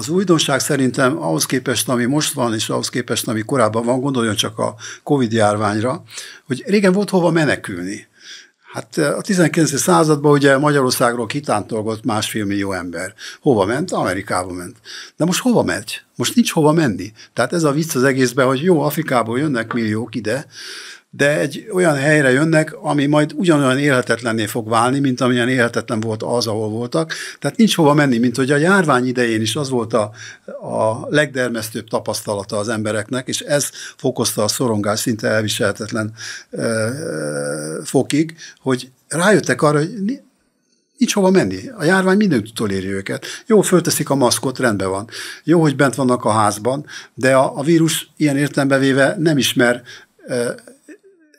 Az újdonság szerintem ahhoz képest, ami most van, és ahhoz képest, ami korábban van, gondoljon csak a COVID-járványra, hogy régen volt hova menekülni. Hát eh, a 19. században ugye Magyarországról kitántolgott másfél millió ember. Hova ment? Amerikába ment. De most hova megy? Most nincs hova menni. Tehát ez a vicc az egészben, hogy jó, Afrikából jönnek milliók ide, de egy olyan helyre jönnek, ami majd ugyanolyan élhetetlenné fog válni, mint amilyen élhetetlen volt az, ahol voltak. Tehát nincs hova menni, mint hogy a járvány idején is az volt a, a legdermesztőbb tapasztalata az embereknek, és ez fokozta a szorongás szinte elviselhetetlen ö, fokig, hogy rájöttek arra, hogy nincs hova menni. A járvány mindenütt utoléri őket. Jó, fölteszik a maszkot, rendben van. Jó, hogy bent vannak a házban, de a, a vírus ilyen értelembe véve nem ismer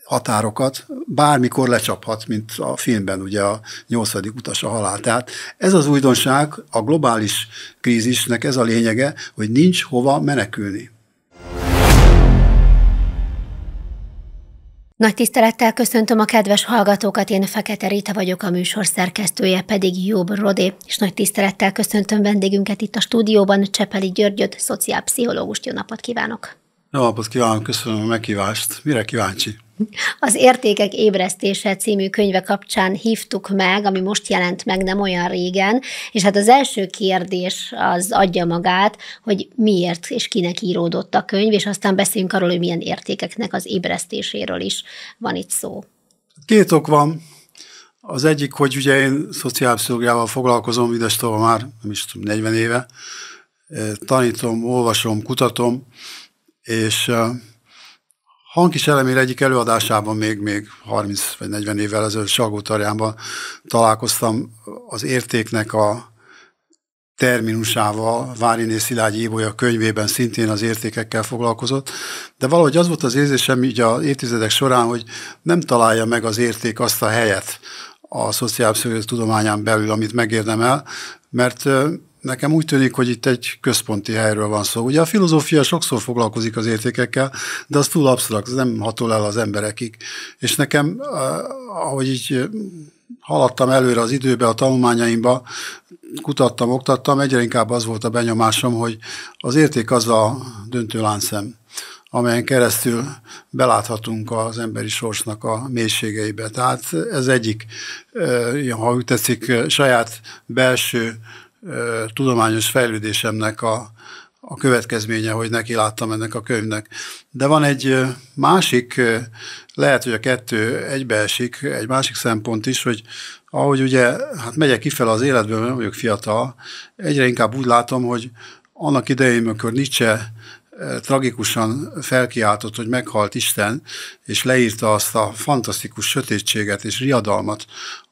határokat bármikor lecsaphat, mint a filmben ugye a nyolcadik utas a halál. Tehát ez az újdonság, a globális krízisnek ez a lényege, hogy nincs hova menekülni. Nagy tisztelettel köszöntöm a kedves hallgatókat, én Fekete Rita vagyok, a műsor szerkesztője pedig Jobb Rodé, és nagy tisztelettel köszöntöm vendégünket itt a stúdióban, Csepeli Györgyöt, szociálpszichológust. Jó napot kívánok! Jó napot kívánok, köszönöm a meghívást. Mire kíváncsi? Az Értékek ébresztése című könyve kapcsán hívtuk meg, ami most jelent meg nem olyan régen, és hát az első kérdés az adja magát, hogy miért és kinek íródott a könyv, és aztán beszéljünk arról, hogy milyen értékeknek az ébresztéséről is van itt szó. Két ok van. Az egyik, hogy ugye én szociálpszichológiával foglalkozom, idestova már, nem is tudom, 40 éve. Tanítom, olvasom, kutatom, és Hanki Selemér egyik előadásában még, még 30 vagy 40 évvel ezelőtt Salgó találkoztam az értéknek a terminusával, Váriné Szilágyi Ibolya könyvében szintén az értékekkel foglalkozott, de valahogy az volt az érzésem így az évtizedek során, hogy nem találja meg az érték azt a helyet a szociálpszichológiai tudományán belül, amit megérdemel, mert Nekem úgy tűnik, hogy itt egy központi helyről van szó. Ugye a filozófia sokszor foglalkozik az értékekkel, de az túl absztrakt, az nem hatol el az emberekig. És nekem, eh, ahogy így eh, haladtam előre az időbe, a tanulmányaimba, kutattam, oktattam, egyre inkább az volt a benyomásom, hogy az érték az a döntő láncszem amelyen keresztül beláthatunk az emberi sorsnak a mélységeibe. Tehát ez egyik, eh, ha úgy tetszik, saját belső tudományos fejlődésemnek a, a következménye, hogy neki láttam ennek a könyvnek. De van egy másik, lehet, hogy a kettő egybeesik, egy másik szempont is, hogy ahogy ugye, hát megyek kifel az életből, nem vagyok fiatal, egyre inkább úgy látom, hogy annak idején, amikor Nietzsche tragikusan felkiáltott, hogy meghalt Isten, és leírta azt a fantasztikus sötétséget és riadalmat,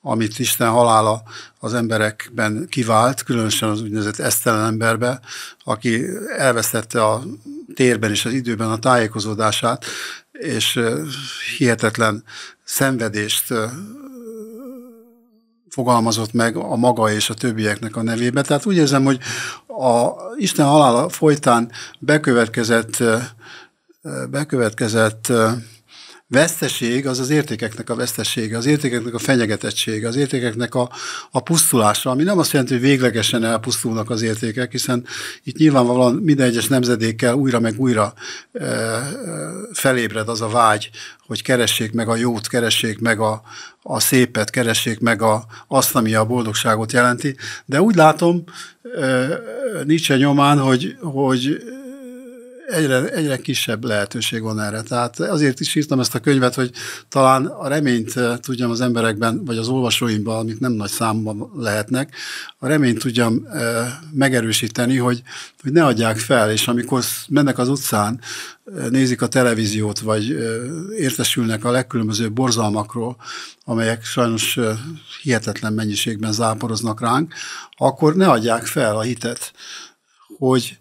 amit Isten halála az emberekben kivált, különösen az úgynevezett esztelen emberbe, aki elvesztette a térben és az időben a tájékozódását, és hihetetlen szenvedést fogalmazott meg a maga és a többieknek a nevében. Tehát úgy érzem, hogy a Isten halála folytán bekövetkezett, bekövetkezett veszteség az az értékeknek a vesztesége, az értékeknek a fenyegetettsége, az értékeknek a, a pusztulása, ami nem azt jelenti, hogy véglegesen elpusztulnak az értékek, hiszen itt nyilvánvalóan minden egyes nemzedékkel újra meg újra e, felébred az a vágy, hogy keressék meg a jót, keressék meg a, a szépet, keressék meg a, azt, ami a boldogságot jelenti. De úgy látom e, Nietzsche nyomán, hogy, hogy egyre, egyre kisebb lehetőség van erre. Tehát azért is írtam ezt a könyvet, hogy talán a reményt eh, tudjam az emberekben, vagy az olvasóimban, amik nem nagy számban lehetnek, a reményt tudjam eh, megerősíteni, hogy, hogy ne adják fel, és amikor mennek az utcán, eh, nézik a televíziót, vagy értesülnek a legkülönbözőbb borzalmakról, amelyek sajnos hihetetlen mennyiségben záporoznak ránk, akkor ne adják fel a hitet, hogy,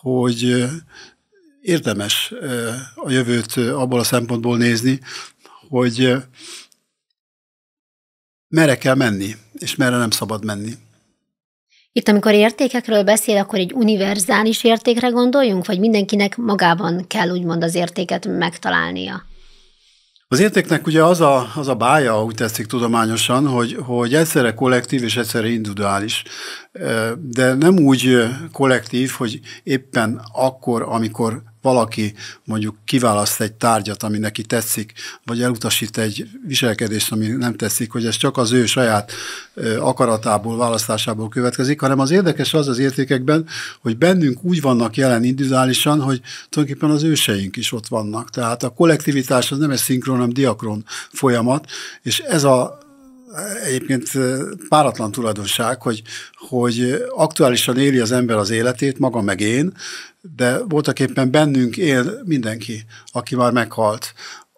hogy érdemes a jövőt abból a szempontból nézni, hogy merre kell menni, és merre nem szabad menni. Itt, amikor értékekről beszél, akkor egy univerzális értékre gondoljunk, vagy mindenkinek magában kell úgymond az értéket megtalálnia? Az értéknek ugye az a, az a bája, úgy tetszik tudományosan, hogy, hogy egyszerre kollektív és egyszerre individuális. De nem úgy kollektív, hogy éppen akkor, amikor valaki mondjuk kiválaszt egy tárgyat, ami neki tetszik, vagy elutasít egy viselkedést, ami nem tetszik, hogy ez csak az ő saját akaratából, választásából következik, hanem az érdekes az az értékekben, hogy bennünk úgy vannak jelen individuálisan, hogy tulajdonképpen az őseink is ott vannak. Tehát a kollektivitás az nem egy szinkron, hanem diakron folyamat, és ez a egyébként páratlan tulajdonság, hogy, hogy aktuálisan éli az ember az életét, maga meg én, de voltak éppen bennünk él mindenki, aki már meghalt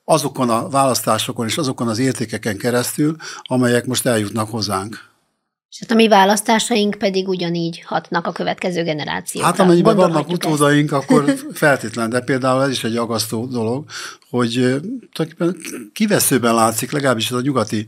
azokon a választásokon és azokon az értékeken keresztül, amelyek most eljutnak hozzánk. És hát a mi választásaink pedig ugyanígy hatnak a következő generációra. Hát amennyiben vannak utódaink, ezt. akkor feltétlen, de például ez is egy agasztó dolog, hogy kiveszőben látszik, legalábbis ez a nyugati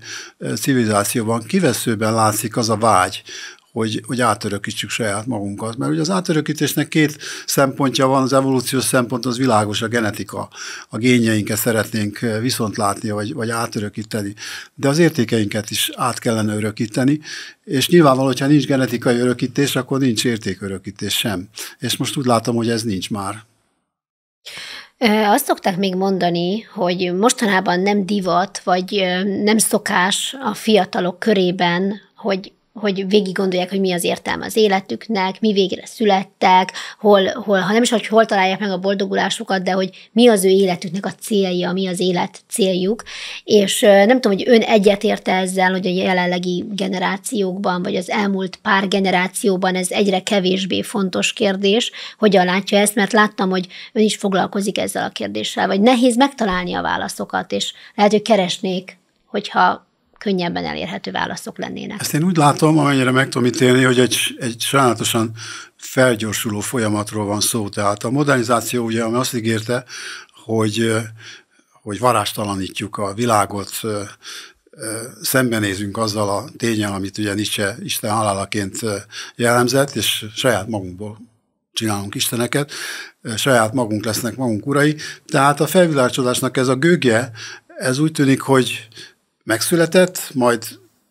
civilizációban, kiveszőben látszik az a vágy, hogy, hogy átörökítsük saját magunkat. Mert ugye az átörökítésnek két szempontja van, az evolúciós szempont az világos, a genetika, a génjeinket szeretnénk viszont látni, vagy, vagy átörökíteni, de az értékeinket is át kellene örökíteni, és nyilvánvaló, hogyha nincs genetikai örökítés, akkor nincs értékörökítés sem. És most úgy látom, hogy ez nincs már. Azt szokták még mondani, hogy mostanában nem divat, vagy nem szokás a fiatalok körében, hogy hogy végig gondolják, hogy mi az értelme az életüknek, mi végre születtek, hol, hol, ha nem is, hogy hol találják meg a boldogulásukat, de hogy mi az ő életüknek a célja, mi az élet céljuk. És nem tudom, hogy ön egyetérte ezzel, hogy a jelenlegi generációkban, vagy az elmúlt pár generációban ez egyre kevésbé fontos kérdés, hogyan látja ezt, mert láttam, hogy ön is foglalkozik ezzel a kérdéssel, vagy nehéz megtalálni a válaszokat, és lehet, hogy keresnék, hogyha könnyebben elérhető válaszok lennének. Ezt én úgy látom, amennyire meg tudom ítélni, hogy egy, egy sajnálatosan felgyorsuló folyamatról van szó. Tehát a modernizáció ugye, ami azt ígérte, hogy, hogy varástalanítjuk a világot, szembenézünk azzal a tényel, amit ugye Nietzsche Isten halálaként jellemzett, és saját magunkból csinálunk isteneket, saját magunk lesznek magunk urai. Tehát a felvilágosodásnak ez a gőgje, ez úgy tűnik, hogy megszületett, majd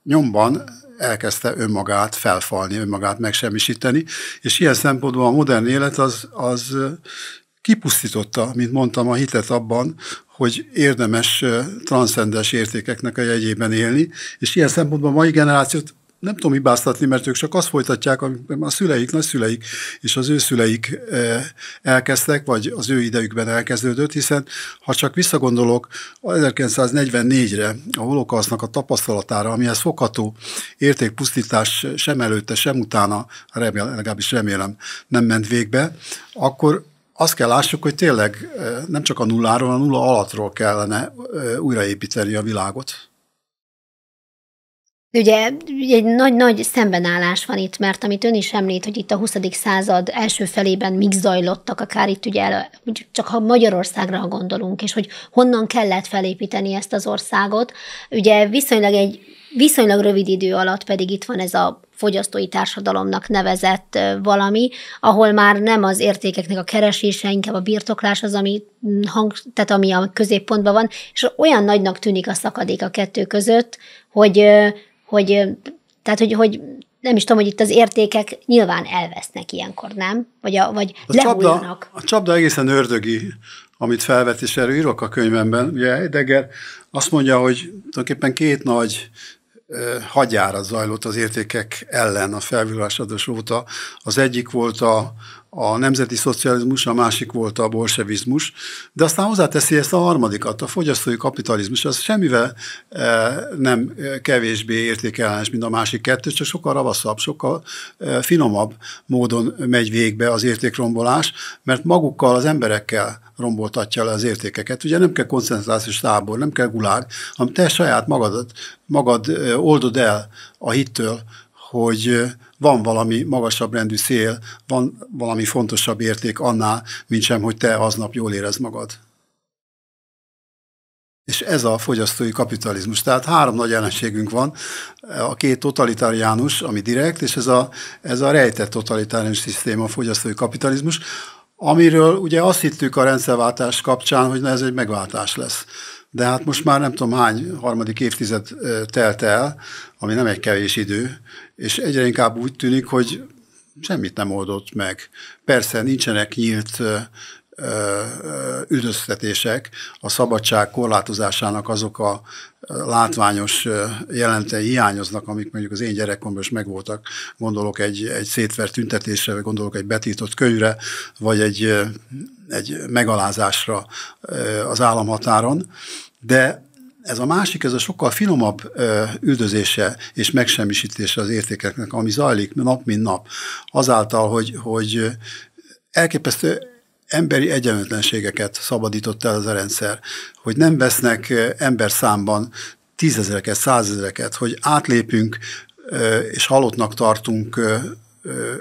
nyomban elkezdte önmagát felfalni, önmagát megsemmisíteni, és ilyen szempontból a modern élet az, az kipusztította, mint mondtam, a hitet abban, hogy érdemes transzcendens értékeknek a jegyében élni, és ilyen szempontból a mai generációt nem tudom hibáztatni, mert ők csak azt folytatják, amik a szüleik, nagyszüleik és az ő szüleik e, elkezdtek, vagy az ő idejükben elkezdődött, hiszen ha csak visszagondolok 1944-re, a holokausznak a tapasztalatára, amihez fogható értékpusztítás sem előtte, sem utána, remél, legalábbis remélem, nem ment végbe, akkor azt kell lássuk, hogy tényleg e, nem csak a nulláról, a nulla alattról kellene e, újraépíteni a világot. Ugye egy nagy-nagy szembenállás van itt, mert amit ön is említ, hogy itt a 20. század első felében mik zajlottak, akár itt ugye el, csak ha Magyarországra gondolunk, és hogy honnan kellett felépíteni ezt az országot, ugye viszonylag egy viszonylag rövid idő alatt pedig itt van ez a fogyasztói társadalomnak nevezett valami, ahol már nem az értékeknek a keresése, inkább a birtoklás az, ami, hang, tehát ami a középpontban van, és olyan nagynak tűnik a szakadék a kettő között, hogy hogy, tehát, hogy, hogy nem is tudom, hogy itt az értékek nyilván elvesznek ilyenkor, nem? Vagy, a, vagy a Csapda, a csapda egészen ördögi, amit felvet, és erről írok a könyvemben. Ugye Heidegger azt mondja, hogy tulajdonképpen két nagy hagyára zajlott az értékek ellen a felvilágosodás óta. Az egyik volt a, a nemzeti szocializmus, a másik volt a bolsevizmus, de aztán hozzáteszi ezt a harmadikat, a fogyasztói kapitalizmus, az semmivel nem kevésbé értékelens, mint a másik kettő, csak sokkal ravaszabb, sokkal finomabb módon megy végbe az értékrombolás, mert magukkal, az emberekkel, romboltatja le az értékeket. Ugye nem kell koncentrációs tábor, nem kell gulág, hanem te saját magadat, magad oldod el a hittől, hogy van valami magasabb rendű cél, van valami fontosabb érték annál, mint sem, hogy te aznap jól érez magad. És ez a fogyasztói kapitalizmus. Tehát három nagy ellenségünk van, a két totalitáriánus, ami direkt, és ez a, ez a rejtett totalitárius szisztéma, a fogyasztói kapitalizmus, amiről ugye azt hittük a rendszerváltás kapcsán, hogy na ez egy megváltás lesz. De hát most már nem tudom hány harmadik évtized telt el, ami nem egy kevés idő, és egyre inkább úgy tűnik, hogy semmit nem oldott meg. Persze nincsenek nyílt üdöztetések a szabadság korlátozásának azok a látványos jelentei hiányoznak, amik mondjuk az én gyerekkoromban is megvoltak. Gondolok egy, egy szétvert tüntetésre, vagy gondolok egy betiltott könyvre, vagy egy, egy megalázásra az államhatáron. De ez a másik, ez a sokkal finomabb üldözése és megsemmisítése az értékeknek, ami zajlik nap mint nap, azáltal, hogy, hogy elképesztő emberi egyenlőtlenségeket szabadított el az a rendszer, hogy nem vesznek ember számban tízezereket, százezereket, hogy átlépünk és halottnak tartunk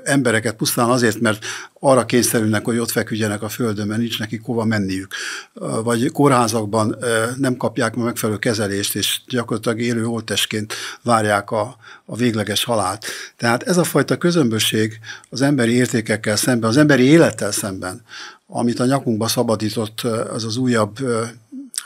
embereket pusztán azért, mert arra kényszerülnek, hogy ott feküdjenek a földön, mert nincs neki kova menniük. Vagy kórházakban nem kapják meg megfelelő kezelést, és gyakorlatilag élő holtesként várják a, a végleges halált. Tehát ez a fajta közömbösség az emberi értékekkel szemben, az emberi élettel szemben, amit a nyakunkba szabadított az az újabb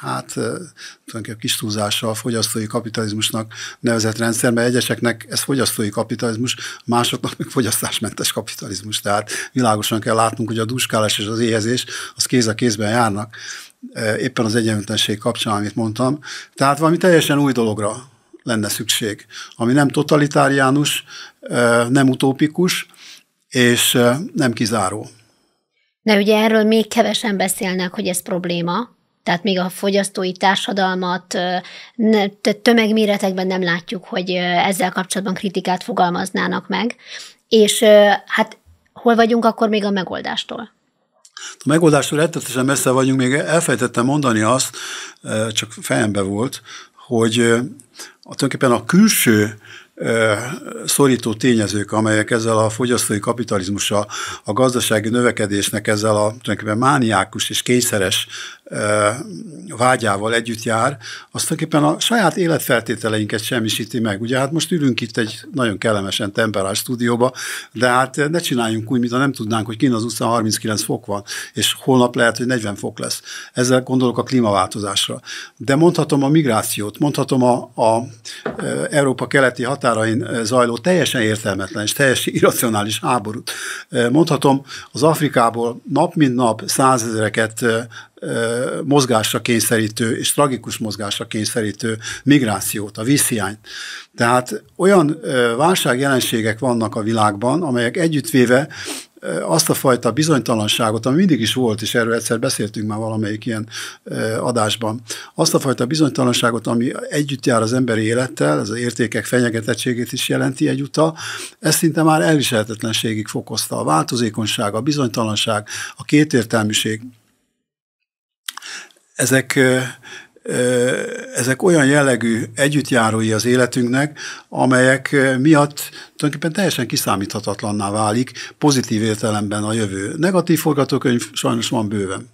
hát tulajdonképpen kis túlzással a fogyasztói kapitalizmusnak nevezett rendszer, mert egyeseknek ez fogyasztói kapitalizmus, másoknak meg fogyasztásmentes kapitalizmus. Tehát világosan kell látnunk, hogy a duskálás és az éhezés az kéz a kézben járnak éppen az egyenlőtlenség kapcsán, amit mondtam. Tehát valami teljesen új dologra lenne szükség, ami nem totalitáriánus, nem utópikus, és nem kizáró. De ugye erről még kevesen beszélnek, hogy ez probléma, tehát még a fogyasztói társadalmat tömegméretekben nem látjuk, hogy ezzel kapcsolatban kritikát fogalmaznának meg. És hát hol vagyunk akkor még a megoldástól? A megoldástól rettetesen messze vagyunk, még elfelejtettem mondani azt, csak fejembe volt, hogy a tulajdonképpen a külső szorító tényezők, amelyek ezzel a fogyasztói kapitalizmussal, a gazdasági növekedésnek ezzel a tulajdonképpen mániákus és kényszeres vágyával együtt jár, azt tulajdonképpen a saját életfeltételeinket semmisíti meg. Ugye hát most ülünk itt egy nagyon kellemesen temperás stúdióba, de hát ne csináljunk úgy, mintha nem tudnánk, hogy kint az utcán 39 fok van, és holnap lehet, hogy 40 fok lesz. Ezzel gondolok a klímaváltozásra. De mondhatom a migrációt, mondhatom a, a Európa keleti határain zajló teljesen értelmetlen és teljesen irracionális háborút. Mondhatom az Afrikából nap mint nap százezereket mozgásra kényszerítő és tragikus mozgásra kényszerítő migrációt, a vízhiányt. Tehát olyan válságjelenségek vannak a világban, amelyek együttvéve azt a fajta bizonytalanságot, ami mindig is volt, és erről egyszer beszéltünk már valamelyik ilyen adásban, azt a fajta bizonytalanságot, ami együtt jár az emberi élettel, ez az értékek fenyegetettségét is jelenti egyúttal, ez szinte már elviselhetetlenségig fokozta a változékonyság, a bizonytalanság, a kétértelműség ezek ezek olyan jellegű együttjárói az életünknek, amelyek miatt tulajdonképpen teljesen kiszámíthatatlanná válik pozitív értelemben a jövő. Negatív forgatókönyv sajnos van bőven.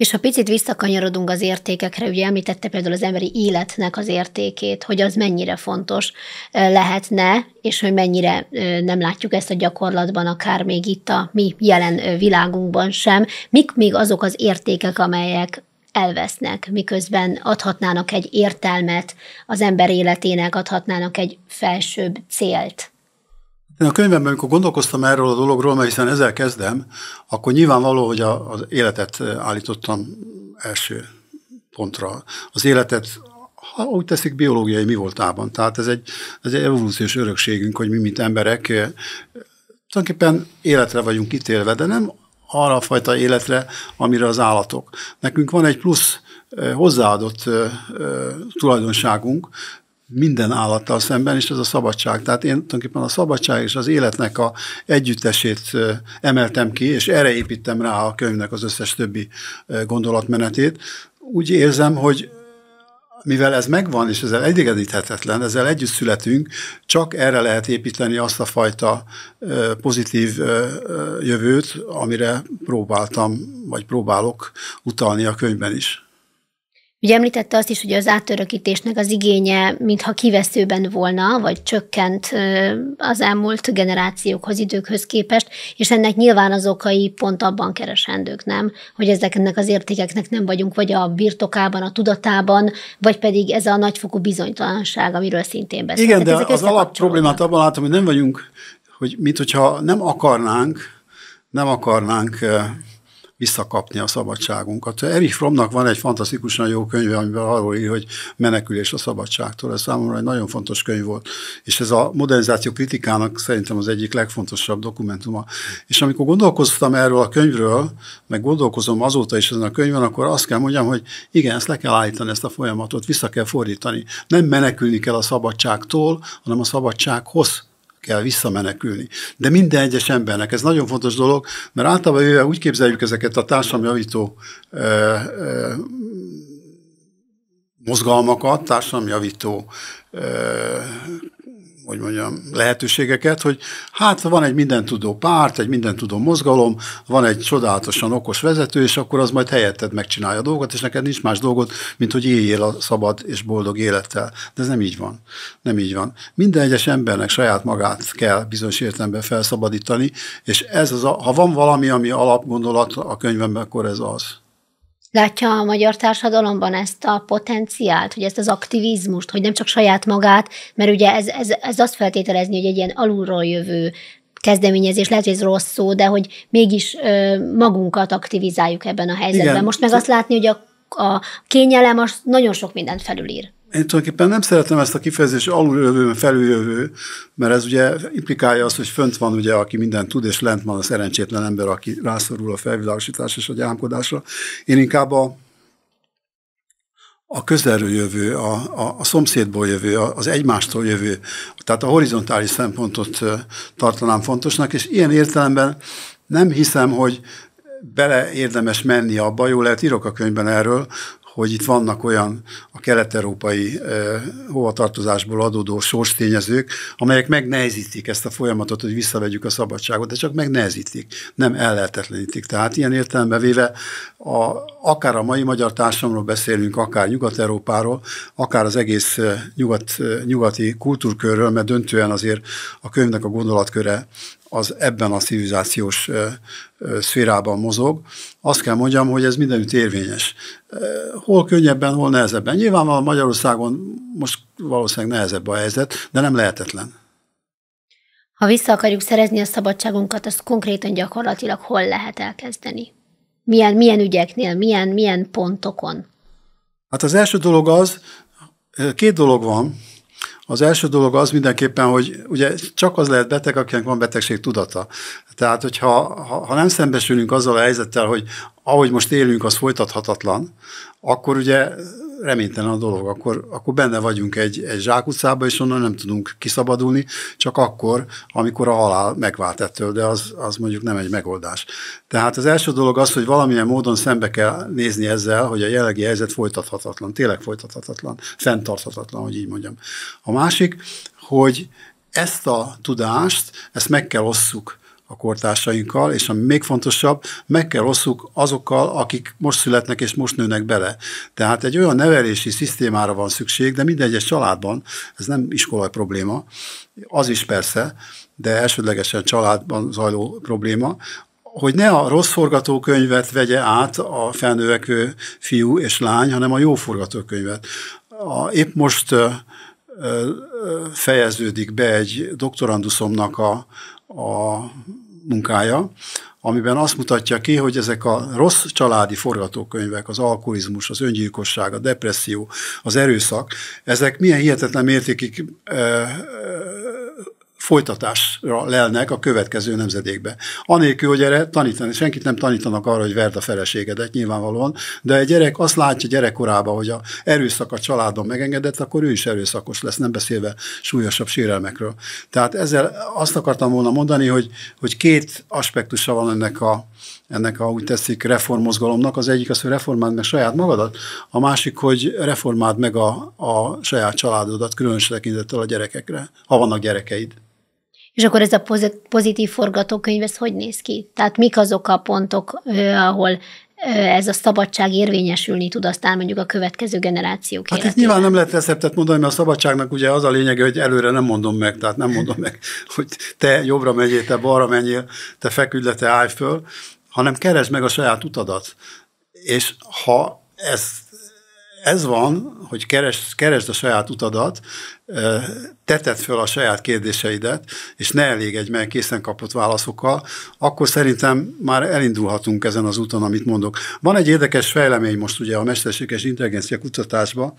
És ha picit visszakanyarodunk az értékekre, ugye említette például az emberi életnek az értékét, hogy az mennyire fontos lehetne, és hogy mennyire nem látjuk ezt a gyakorlatban, akár még itt a mi jelen világunkban sem. Mik még azok az értékek, amelyek elvesznek, miközben adhatnának egy értelmet az ember életének, adhatnának egy felsőbb célt? Én a könyvemben, amikor gondolkoztam erről a dologról, mert hiszen ezzel kezdem, akkor nyilvánvaló, hogy a, az életet eh, állítottam első pontra. Az életet, ha úgy teszik, biológiai mi voltában. Tehát ez egy, ez egy evolúciós örökségünk, hogy mi, mint emberek, eh, tulajdonképpen életre vagyunk ítélve, de nem arra a fajta életre, amire az állatok. Nekünk van egy plusz eh, hozzáadott tulajdonságunk, minden állattal szemben, és ez a szabadság. Tehát én tulajdonképpen a szabadság és az életnek a együttesét emeltem ki, és erre építem rá a könyvnek az összes többi gondolatmenetét. Úgy érzem, hogy mivel ez megvan, és ezzel egyedíthetetlen, ezzel együtt születünk, csak erre lehet építeni azt a fajta pozitív jövőt, amire próbáltam, vagy próbálok utalni a könyvben is. Ugye említette azt is, hogy az átörökítésnek az igénye, mintha kiveszőben volna, vagy csökkent az elmúlt generációkhoz, időkhöz képest, és ennek nyilván az okai pont abban keresendők, nem? Hogy ezeknek az értékeknek nem vagyunk, vagy a birtokában, a tudatában, vagy pedig ez a nagyfokú bizonytalanság, amiről szintén beszélünk. Igen, de Ezek az alap problémát abban látom, hogy nem vagyunk, hogy mit, hogyha nem akarnánk, nem akarnánk visszakapni a szabadságunkat. Erich Frommnak van egy fantasztikusan jó könyve, amiben arról ír, hogy menekülés a szabadságtól. Ez számomra egy nagyon fontos könyv volt. És ez a modernizáció kritikának szerintem az egyik legfontosabb dokumentuma. És amikor gondolkoztam erről a könyvről, meg gondolkozom azóta is ezen a könyvön, akkor azt kell mondjam, hogy igen, ezt le kell állítani, ezt a folyamatot vissza kell fordítani. Nem menekülni kell a szabadságtól, hanem a szabadsághoz kell visszamenekülni. De minden egyes embernek, ez nagyon fontos dolog, mert általában jövő úgy képzeljük ezeket a társadalomjavító ö, ö, mozgalmakat, társadalomjavító ö, hogy mondjam, lehetőségeket, hogy hát van egy minden tudó párt, egy minden tudó mozgalom, van egy csodálatosan okos vezető, és akkor az majd helyetted megcsinálja a dolgot, és neked nincs más dolgot, mint hogy éljél a szabad és boldog élettel. De ez nem így van. Nem így van. Minden egyes embernek saját magát kell bizonyos értelemben felszabadítani, és ez az, a, ha van valami, ami alapgondolat a könyvemben, akkor ez az. Látja a magyar társadalomban ezt a potenciált, hogy ezt az aktivizmust, hogy nem csak saját magát, mert ugye ez, ez, ez azt feltételezni, hogy egy ilyen alulról jövő kezdeményezés, lehet, hogy ez rossz szó, de hogy mégis ö, magunkat aktivizáljuk ebben a helyzetben. Igen. Most meg azt látni, hogy a, a kényelem az nagyon sok mindent felülír én tulajdonképpen nem szeretem ezt a kifejezést, alulövő, felüljövő, mert ez ugye implikálja azt, hogy fönt van ugye, aki mindent tud, és lent van a szerencsétlen ember, aki rászorul a felvilágosításra és a gyámkodásra. Én inkább a, a közelről jövő, a, a, a szomszédból jövő, az egymástól jövő, tehát a horizontális szempontot tartanám fontosnak, és ilyen értelemben nem hiszem, hogy bele érdemes menni abba, jó lehet írok a könyvben erről, hogy itt vannak olyan a kelet-európai eh, hovatartozásból adódó sors tényezők, amelyek megnehezítik ezt a folyamatot, hogy visszavegyük a szabadságot, de csak megnehezítik, nem ellehetetlenítik. Tehát ilyen értelembe véve a, akár a mai magyar társamról beszélünk, akár Nyugat-Európáról, akár az egész eh, nyugat, eh, nyugati kultúrkörről, mert döntően azért a könyvnek a gondolatköre az ebben a civilizációs szférában mozog. Azt kell mondjam, hogy ez mindenütt érvényes. Hol könnyebben, hol nehezebben. Nyilván a Magyarországon most valószínűleg nehezebb a helyzet, de nem lehetetlen. Ha vissza akarjuk szerezni a szabadságunkat, azt konkrétan gyakorlatilag hol lehet elkezdeni? Milyen, milyen ügyeknél, milyen, milyen pontokon? Hát az első dolog az, két dolog van, az első dolog az mindenképpen, hogy ugye csak az lehet beteg, akinek van betegség tudata. Tehát, hogyha ha, ha nem szembesülünk azzal a helyzettel, hogy ahogy most élünk, az folytathatatlan, akkor ugye reménytelen a dolog, akkor, akkor benne vagyunk egy, egy zsákutcába, és onnan nem tudunk kiszabadulni, csak akkor, amikor a halál megvált ettől, de az, az mondjuk nem egy megoldás. Tehát az első dolog az, hogy valamilyen módon szembe kell nézni ezzel, hogy a jelenlegi helyzet folytathatatlan, tényleg folytathatatlan, fenntarthatatlan, hogy így mondjam. A másik, hogy ezt a tudást, ezt meg kell osszuk a kortársainkkal, és ami még fontosabb, meg kell osszuk azokkal, akik most születnek és most nőnek bele. Tehát egy olyan nevelési szisztémára van szükség, de minden egyes családban, ez nem iskolai probléma, az is persze, de elsődlegesen családban zajló probléma, hogy ne a rossz forgatókönyvet vegye át a felnövekvő fiú és lány, hanem a jó forgatókönyvet. A, épp most ö, ö, fejeződik be egy doktoranduszomnak a, a munkája, amiben azt mutatja ki, hogy ezek a rossz családi forgatókönyvek, az alkoholizmus, az öngyilkosság, a depresszió, az erőszak, ezek milyen hihetetlen mértékig eh, folytatásra lelnek a következő nemzedékbe. Anélkül, hogy erre tanítani, senkit nem tanítanak arra, hogy verd a feleségedet nyilvánvalóan, de egy gyerek azt látja gyerekkorában, hogy a erőszak a családon megengedett, akkor ő is erőszakos lesz, nem beszélve súlyosabb sérelmekről. Tehát ezzel azt akartam volna mondani, hogy, hogy két aspektusa van ennek a, ennek a úgy teszik reformmozgalomnak. Az egyik az, hogy reformáld meg saját magadat, a másik, hogy reformáld meg a, a saját családodat, különös tekintettel a gyerekekre, ha vannak gyerekeid. És akkor ez a pozitív forgatókönyv, ez hogy néz ki? Tehát mik azok a pontok, ahol ez a szabadság érvényesülni tud aztán mondjuk a következő generációk Hát itt nyilván nem lehet receptet mondani, mert a szabadságnak ugye az a lényege, hogy előre nem mondom meg, tehát nem mondom meg, hogy te jobbra megyél, te balra menjél, te feküdj le, te állj föl, hanem keresd meg a saját utadat. És ha ezt ez van, hogy keresd, keresd a saját utadat, teted föl a saját kérdéseidet, és ne elégedj meg készen kapott válaszokkal, akkor szerintem már elindulhatunk ezen az úton, amit mondok. Van egy érdekes fejlemény most ugye a mesterséges intelligencia kutatásban,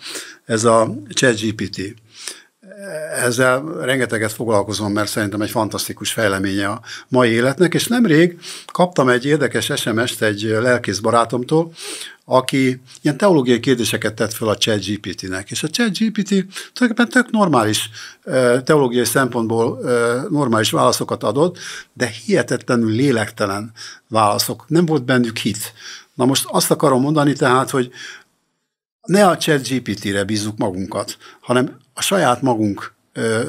ez a ChatGPT ezzel rengeteget foglalkozom, mert szerintem egy fantasztikus fejleménye a mai életnek, és nemrég kaptam egy érdekes SMS-t egy lelkész barátomtól, aki ilyen teológiai kérdéseket tett fel a chatgpt nek És a ChatGPT tulajdonképpen tök normális, teológiai szempontból normális válaszokat adott, de hihetetlenül lélektelen válaszok. Nem volt bennük hit. Na most azt akarom mondani tehát, hogy ne a chat GPT-re bízzuk magunkat, hanem a saját magunk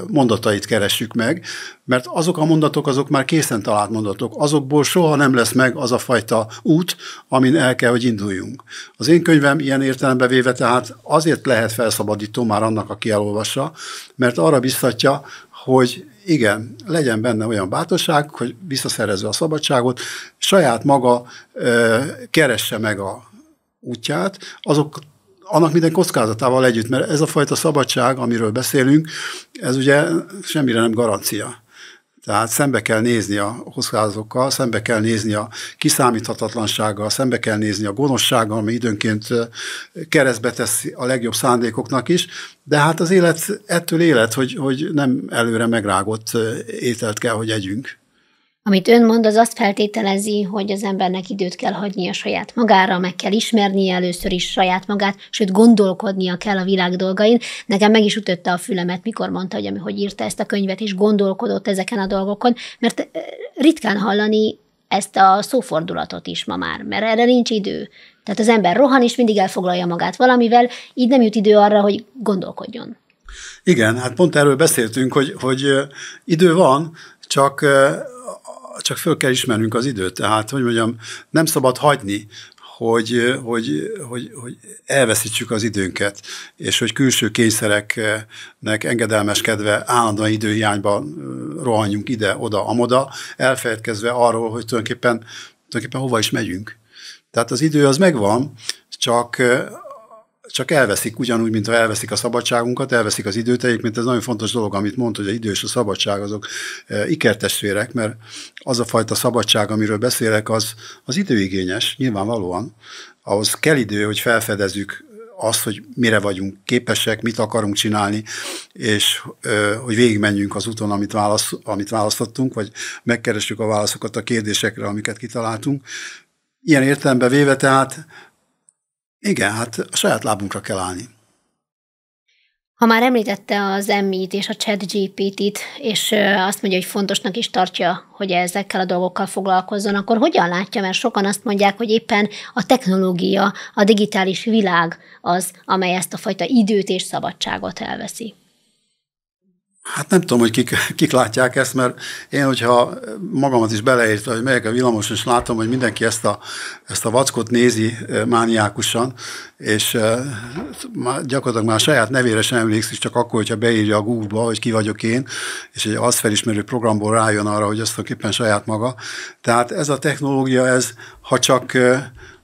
mondatait keressük meg, mert azok a mondatok, azok már készen talált mondatok, azokból soha nem lesz meg az a fajta út, amin el kell, hogy induljunk. Az én könyvem ilyen értelembe véve tehát azért lehet felszabadító már annak, aki elolvassa, mert arra biztatja, hogy igen, legyen benne olyan bátorság, hogy visszaszerezze a szabadságot, saját maga ö, keresse meg a útját, azok annak minden kockázatával együtt, mert ez a fajta szabadság, amiről beszélünk, ez ugye semmire nem garancia. Tehát szembe kell nézni a kockázatokkal, szembe kell nézni a kiszámíthatatlansággal, szembe kell nézni a gonoszsággal, ami időnként keresztbe teszi a legjobb szándékoknak is, de hát az élet ettől élet, hogy, hogy nem előre megrágott ételt kell, hogy együnk. Amit ön mond, az azt feltételezi, hogy az embernek időt kell hagynia saját magára, meg kell ismernie először is saját magát, sőt gondolkodnia kell a világ dolgain. Nekem meg is ütötte a fülemet, mikor mondta, hogy, hogy írta ezt a könyvet, és gondolkodott ezeken a dolgokon, mert ritkán hallani ezt a szófordulatot is ma már, mert erre nincs idő. Tehát az ember rohan, és mindig elfoglalja magát valamivel, így nem jut idő arra, hogy gondolkodjon. Igen, hát pont erről beszéltünk, hogy, hogy idő van, csak, csak föl kell ismernünk az időt, tehát, hogy mondjam, nem szabad hagyni, hogy, hogy, hogy, hogy elveszítsük az időnket, és hogy külső kényszereknek engedelmeskedve állandóan időhiányban rohanjunk ide, oda, amoda, elfelejtkezve arról, hogy tulajdonképpen, tulajdonképpen hova is megyünk. Tehát az idő az megvan, csak csak elveszik ugyanúgy, mint ha elveszik a szabadságunkat, elveszik az időt, mint ez nagyon fontos dolog, amit mond, hogy a idő és a szabadság azok e, ikertestvérek, mert az a fajta szabadság, amiről beszélek, az, az időigényes, nyilvánvalóan. Ahhoz kell idő, hogy felfedezzük azt, hogy mire vagyunk képesek, mit akarunk csinálni, és ö, e, hogy végigmenjünk az úton, amit, válasz, amit választottunk, vagy megkeressük a válaszokat a kérdésekre, amiket kitaláltunk. Ilyen értelemben véve tehát igen, hát a saját lábunkra kell állni. Ha már említette az Emmy-t és a ChatGPT-t, és azt mondja, hogy fontosnak is tartja, hogy ezekkel a dolgokkal foglalkozzon, akkor hogyan látja, mert sokan azt mondják, hogy éppen a technológia, a digitális világ az, amely ezt a fajta időt és szabadságot elveszi. Hát nem tudom, hogy kik, kik látják ezt, mert én, hogyha magamat is beleértve, hogy melyek a villamos, és látom, hogy mindenki ezt a, ezt a vackot nézi mániákusan, és gyakorlatilag már saját nevére sem emlékszik, csak akkor, hogyha beírja a Google-ba, hogy ki vagyok én, és egy azt felismerő programból rájön arra, hogy azt éppen saját maga. Tehát ez a technológia, ez ha csak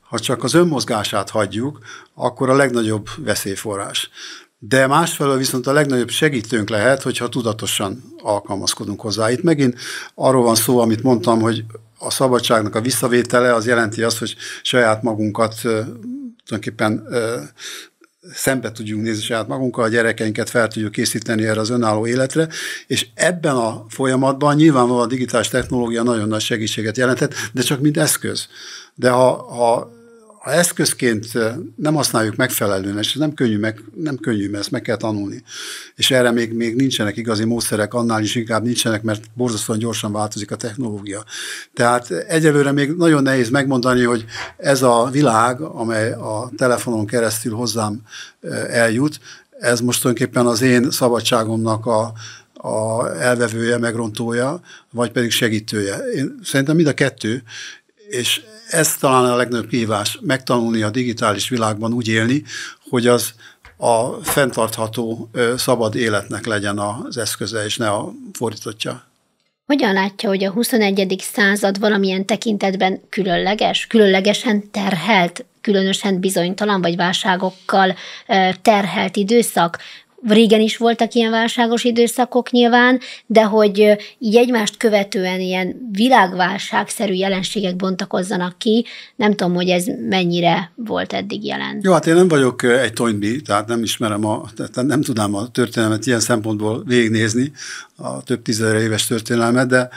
ha csak az önmozgását hagyjuk, akkor a legnagyobb veszélyforrás de másfelől viszont a legnagyobb segítőnk lehet, hogyha tudatosan alkalmazkodunk hozzá. Itt megint arról van szó, amit mondtam, hogy a szabadságnak a visszavétele az jelenti azt, hogy saját magunkat tulajdonképpen szembe tudjunk nézni saját magunkkal, a gyerekeinket fel tudjuk készíteni erre az önálló életre, és ebben a folyamatban nyilvánvalóan a digitális technológia nagyon nagy segítséget jelentett, de csak mint eszköz. De ha, ha ha eszközként nem használjuk megfelelően, és ez nem könnyű, meg, nem könnyű, mert ezt meg kell tanulni, és erre még, még nincsenek igazi módszerek, annál is inkább nincsenek, mert borzasztóan gyorsan változik a technológia. Tehát egyelőre még nagyon nehéz megmondani, hogy ez a világ, amely a telefonon keresztül hozzám eljut, ez most tulajdonképpen az én szabadságomnak a, a elvevője, megrontója, vagy pedig segítője. Én szerintem mind a kettő, és ez talán a legnagyobb kihívás, megtanulni a digitális világban úgy élni, hogy az a fenntartható, szabad életnek legyen az eszköze, és ne a fordítottja. Hogyan látja, hogy a 21. század valamilyen tekintetben különleges, különlegesen terhelt, különösen bizonytalan vagy válságokkal terhelt időszak? régen is voltak ilyen válságos időszakok nyilván, de hogy így egymást követően ilyen világválságszerű jelenségek bontakozzanak ki, nem tudom, hogy ez mennyire volt eddig jelen. Jó, hát én nem vagyok egy Toynbee, tehát nem ismerem, a, tehát nem tudnám a történelmet ilyen szempontból végignézni, a több tízezer éves történelmet, de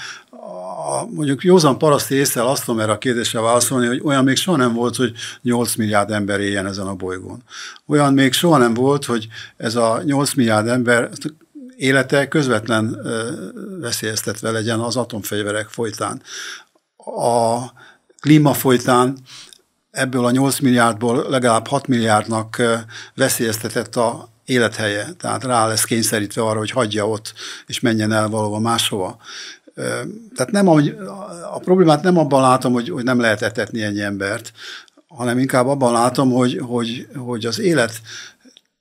a, mondjuk józan paraszti észre azt tudom erre a kérdésre válaszolni, hogy olyan még soha nem volt, hogy 8 milliárd ember éljen ezen a bolygón. Olyan még soha nem volt, hogy ez a 8 milliárd ember élete közvetlen veszélyeztetve legyen az atomfegyverek folytán. A klíma folytán ebből a 8 milliárdból legalább 6 milliárdnak veszélyeztetett a élethelye, tehát rá lesz kényszerítve arra, hogy hagyja ott, és menjen el valahova máshova. Tehát nem, ahogy, a problémát nem abban látom, hogy, hogy nem lehet etetni egy embert, hanem inkább abban látom, hogy, hogy, hogy az élet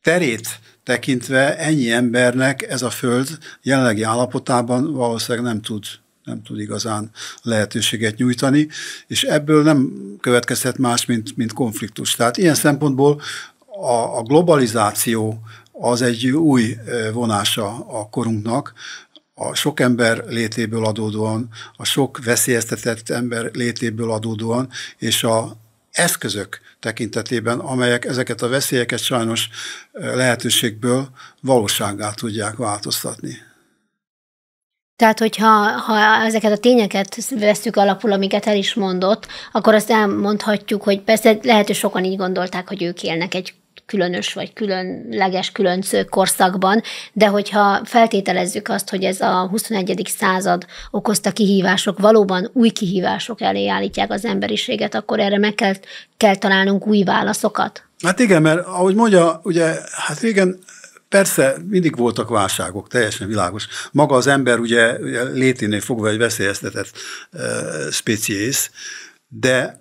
terét tekintve ennyi embernek ez a föld jelenlegi állapotában valószínűleg nem tud nem tud igazán lehetőséget nyújtani, és ebből nem következhet más, mint, mint konfliktus. Tehát ilyen szempontból a, a globalizáció az egy új vonása a korunknak, a sok ember létéből adódóan, a sok veszélyeztetett ember létéből adódóan, és a eszközök tekintetében, amelyek ezeket a veszélyeket sajnos lehetőségből valóságá tudják változtatni. Tehát, hogyha ha ezeket a tényeket veszük alapul, amiket el is mondott, akkor azt elmondhatjuk, hogy persze lehet, hogy sokan így gondolták, hogy ők élnek egy különös vagy különleges, különcő korszakban, de hogyha feltételezzük azt, hogy ez a 21. század okozta kihívások valóban új kihívások elé állítják az emberiséget, akkor erre meg kell, kell találnunk új válaszokat. Hát igen, mert ahogy mondja, ugye, hát régen Persze, mindig voltak válságok, teljesen világos. Maga az ember ugye, ugye léténél fogva egy veszélyeztetett uh, speciész, de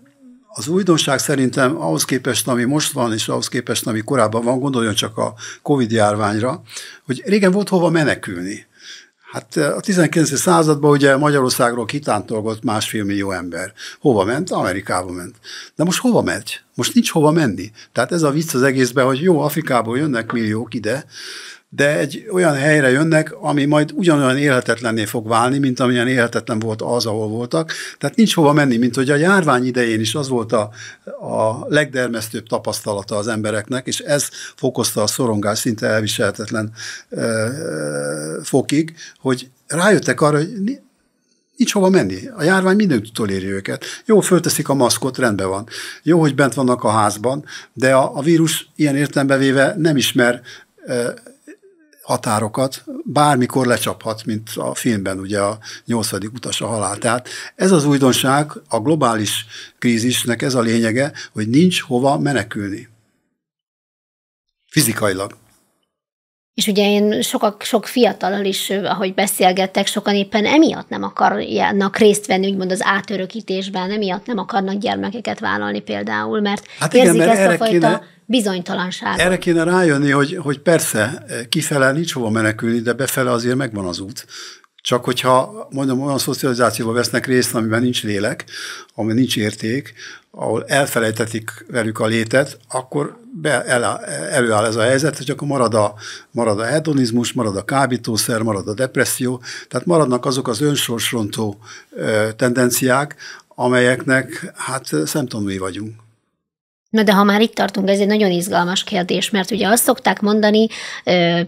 az újdonság szerintem ahhoz képest, ami most van, és ahhoz képest, ami korábban van, gondoljon csak a COVID-járványra, hogy régen volt hova menekülni. Hát eh, a 19. században ugye Magyarországról kitántolgott másfél millió ember. Hova ment? Amerikába ment. De most hova megy? Most nincs hova menni. Tehát ez a vicc az egészben, hogy jó, Afrikából jönnek milliók ide, de egy olyan helyre jönnek, ami majd ugyanolyan élhetetlenné fog válni, mint amilyen élhetetlen volt az, ahol voltak. Tehát nincs hova menni, mint hogy a járvány idején is az volt a, a legdermesztőbb tapasztalata az embereknek, és ez fokozta a szorongás szinte elviselhetetlen ö, ö, fokig, hogy rájöttek arra, hogy nincs hova menni. A járvány mindenütt éri őket. Jó, fölteszik a maszkot, rendben van. Jó, hogy bent vannak a házban, de a, a vírus ilyen értelembe véve nem ismer ö, határokat bármikor lecsaphat, mint a filmben ugye a nyolcadik utas a halál. Tehát ez az újdonság, a globális krízisnek ez a lényege, hogy nincs hova menekülni. Fizikailag. És ugye én sokak, sok fiatalal is, ahogy beszélgettek, sokan éppen emiatt nem akarnak részt venni, úgymond az átörökítésben, emiatt nem akarnak gyermekeket vállalni például, mert hát igen, érzik mert ezt a fajta kéne, bizonytalanságot. Erre kéne rájönni, hogy, hogy persze, eh, kifele nincs hova menekülni, de befele azért megvan az út. Csak hogyha mondom, olyan szocializációban vesznek részt, amiben nincs lélek, amiben nincs érték, ahol elfelejtetik velük a létet, akkor be, el, előáll ez a helyzet, hogy akkor marad a, marad a hedonizmus, marad a kábítószer, marad a depresszió, tehát maradnak azok az önsorsrontó tendenciák, amelyeknek hát szemtanúi vagyunk. Na de ha már itt tartunk, ez egy nagyon izgalmas kérdés, mert ugye azt szokták mondani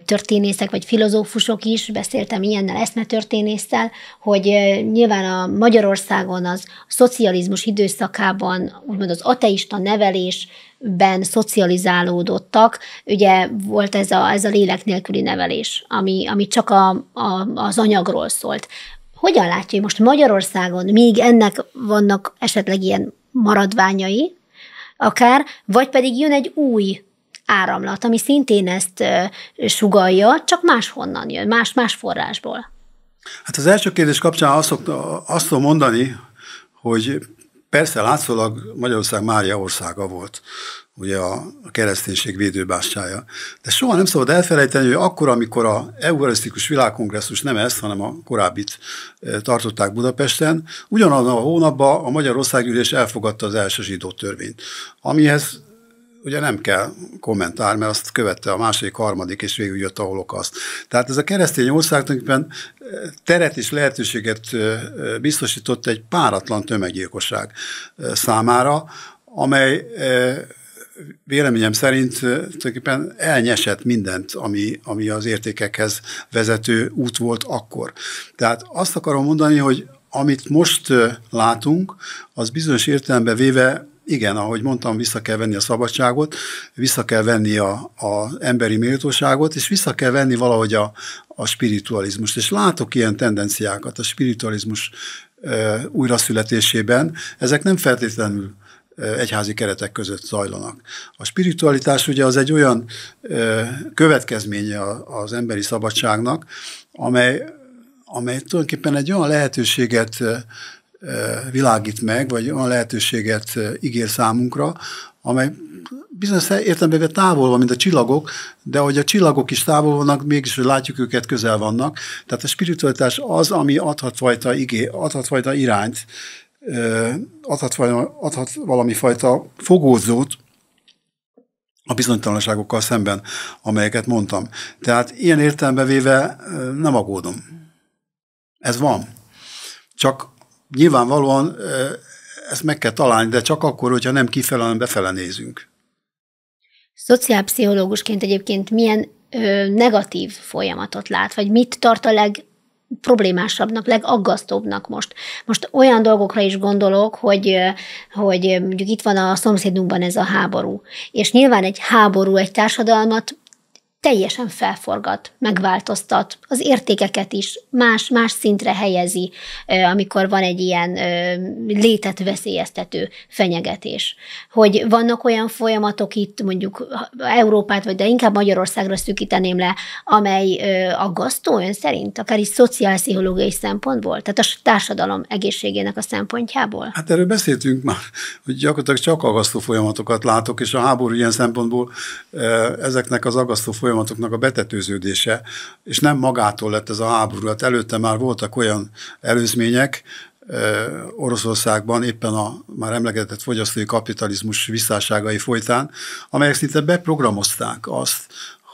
történészek vagy filozófusok is, beszéltem ilyennel eszmetörténésszel, hogy nyilván a Magyarországon az szocializmus időszakában, úgymond az ateista nevelés ben szocializálódottak. Ugye volt ez a, ez a lélek nélküli nevelés, ami, ami csak a, a, az anyagról szólt. Hogyan látja, hogy most Magyarországon még ennek vannak esetleg ilyen maradványai, akár, vagy pedig jön egy új áramlat, ami szintén ezt sugalja, csak máshonnan jön, más, más forrásból. Hát az első kérdés kapcsán azt, szoktam azt mondani, hogy persze látszólag Magyarország Mária országa volt ugye a, a kereszténység védőbástyája. De soha nem szabad elfelejteni, hogy akkor, amikor a Eucharisztikus Világkongresszus nem ezt, hanem a korábbit e, tartották Budapesten, ugyanaz a hónapban a Magyar Országgyűlés elfogadta az első zsidó törvényt, amihez ugye nem kell kommentár, mert azt követte a második, harmadik, és végül jött a holokaszt. Tehát ez a keresztény ország e, teret és lehetőséget e, biztosított egy páratlan tömeggyilkosság számára, amely véleményem szerint tulajdonképpen elnyesett mindent, ami, ami az értékekhez vezető út volt akkor. Tehát azt akarom mondani, hogy amit most látunk, az bizonyos értelemben véve igen, ahogy mondtam, vissza kell venni a szabadságot, vissza kell venni a, a emberi méltóságot, és vissza kell venni valahogy a, a spiritualizmust. És látok ilyen tendenciákat a spiritualizmus e, újraszületésében. Ezek nem feltétlenül egyházi keretek között zajlanak. A spiritualitás ugye az egy olyan következménye az emberi szabadságnak, amely, amely tulajdonképpen egy olyan lehetőséget világít meg, vagy olyan lehetőséget ígér számunkra, amely bizonyos értelemben távol van, mint a csillagok, de hogy a csillagok is távol vannak, mégis hogy látjuk őket, közel vannak. Tehát a spiritualitás az, ami adhat fajta, igé, adhat fajta irányt adhat valami, adhat valami fajta fogózót a bizonytalanságokkal szemben, amelyeket mondtam. Tehát ilyen értelembe véve nem aggódom. Ez van. Csak nyilvánvalóan ezt meg kell találni, de csak akkor, hogyha nem kifele, hanem befele nézünk. Szociálpszichológusként egyébként milyen ö, negatív folyamatot lát, vagy mit tart a leg problémásabbnak, legaggasztóbbnak most. Most olyan dolgokra is gondolok, hogy, hogy mondjuk itt van a szomszédunkban ez a háború. És nyilván egy háború egy társadalmat teljesen felforgat, megváltoztat, az értékeket is más-más szintre helyezi, amikor van egy ilyen létet veszélyeztető fenyegetés. Hogy vannak olyan folyamatok itt, mondjuk Európát, vagy de inkább Magyarországra szűkíteném le, amely aggasztó ön szerint, akár is szociálpszichológiai szempontból, tehát a társadalom egészségének a szempontjából? Hát erről beszéltünk már, hogy gyakorlatilag csak aggasztó folyamatokat látok, és a háború ilyen szempontból ezeknek az aggasztó folyamatokat folyamatoknak a betetőződése, és nem magától lett ez a hát Előtte már voltak olyan előzmények, Oroszországban éppen a már emlegetett fogyasztói kapitalizmus visszáságai folytán, amelyek szinte beprogramozták azt,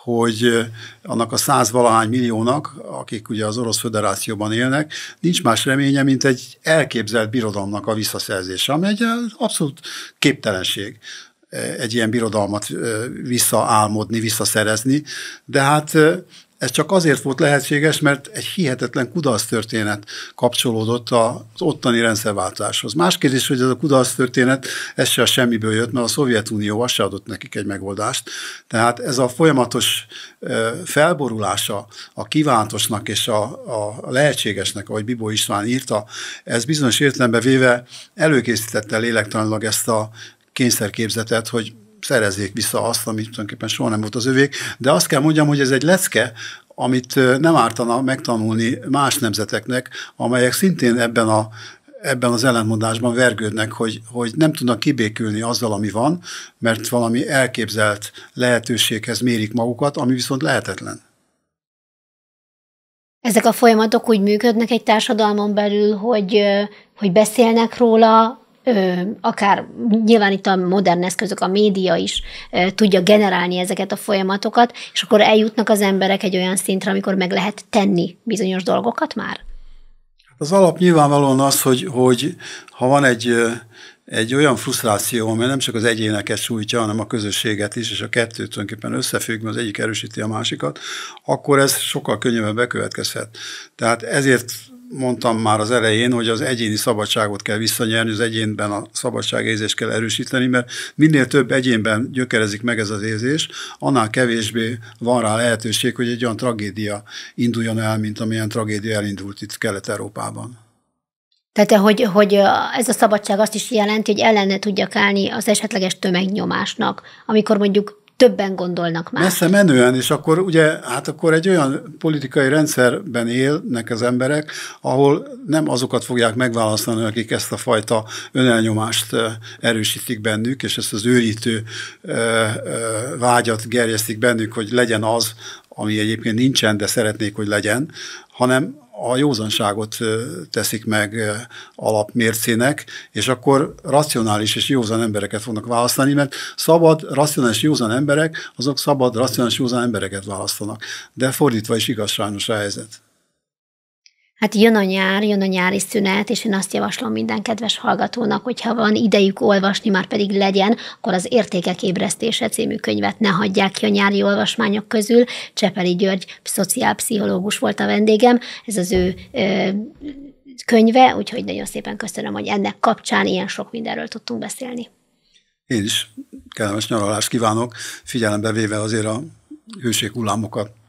hogy annak a száz valahány milliónak, akik ugye az Orosz Föderációban élnek, nincs más reménye, mint egy elképzelt birodalomnak a visszaszerzése, ami egy abszolút képtelenség. Eh, egy ilyen birodalmat eh, visszaálmodni, visszaszerezni, de hát eh, ez csak azért volt lehetséges, mert egy hihetetlen kudarc történet kapcsolódott az ottani rendszerváltáshoz. Más kérdés, hogy ez a kudarc történet, ez se a semmiből jött, mert a Szovjetunió azt se adott nekik egy megoldást. Tehát ez a folyamatos felborulása a kívántosnak és a, a lehetségesnek, ahogy Bibó István írta, ez bizonyos értelemben véve előkészítette lélektanilag ezt a kényszerképzetet, hogy szerezzék vissza azt, amit tulajdonképpen soha nem volt az övék, de azt kell mondjam, hogy ez egy lecke, amit nem ártana megtanulni más nemzeteknek, amelyek szintén ebben a ebben az ellentmondásban vergődnek, hogy, hogy nem tudnak kibékülni azzal, ami van, mert valami elképzelt lehetőséghez mérik magukat, ami viszont lehetetlen. Ezek a folyamatok úgy működnek egy társadalmon belül, hogy, hogy beszélnek róla, akár nyilván itt a modern eszközök, a média is tudja generálni ezeket a folyamatokat, és akkor eljutnak az emberek egy olyan szintre, amikor meg lehet tenni bizonyos dolgokat már? Hát az alap nyilvánvalóan az, hogy, hogy ha van egy, egy olyan frusztráció, amely nem csak az egyéneket sújtja, hanem a közösséget is, és a kettő tulajdonképpen összefügg, mert az egyik erősíti a másikat, akkor ez sokkal könnyebben bekövetkezhet. Tehát ezért mondtam már az elején, hogy az egyéni szabadságot kell visszanyerni, az egyénben a szabadságérzést kell erősíteni, mert minél több egyénben gyökerezik meg ez az érzés, annál kevésbé van rá lehetőség, hogy egy olyan tragédia induljon el, mint amilyen tragédia elindult itt Kelet-Európában. Tehát, hogy, hogy ez a szabadság azt is jelenti, hogy ellene tudjak állni az esetleges tömegnyomásnak, amikor mondjuk többen gondolnak már. Messze menően, és akkor ugye, hát akkor egy olyan politikai rendszerben élnek az emberek, ahol nem azokat fogják megválasztani, akik ezt a fajta önelnyomást erősítik bennük, és ezt az őrítő vágyat gerjesztik bennük, hogy legyen az, ami egyébként nincsen, de szeretnék, hogy legyen, hanem a józanságot teszik meg alapmércének, és akkor racionális és józan embereket fognak választani, mert szabad, racionális, józan emberek, azok szabad, racionális, józan embereket választanak. De fordítva is igaz sajnos a helyzet. Hát jön a nyár, jön a nyári szünet, és én azt javaslom minden kedves hallgatónak, hogyha van idejük olvasni, már pedig legyen, akkor az Értékek ébresztése című könyvet ne hagyják ki a nyári olvasmányok közül. Csepeli György szociálpszichológus volt a vendégem, ez az ő ö, könyve, úgyhogy nagyon szépen köszönöm, hogy ennek kapcsán ilyen sok mindenről tudtunk beszélni. Én is kellemes nyaralást kívánok, figyelembe véve azért a hőség hullámokat.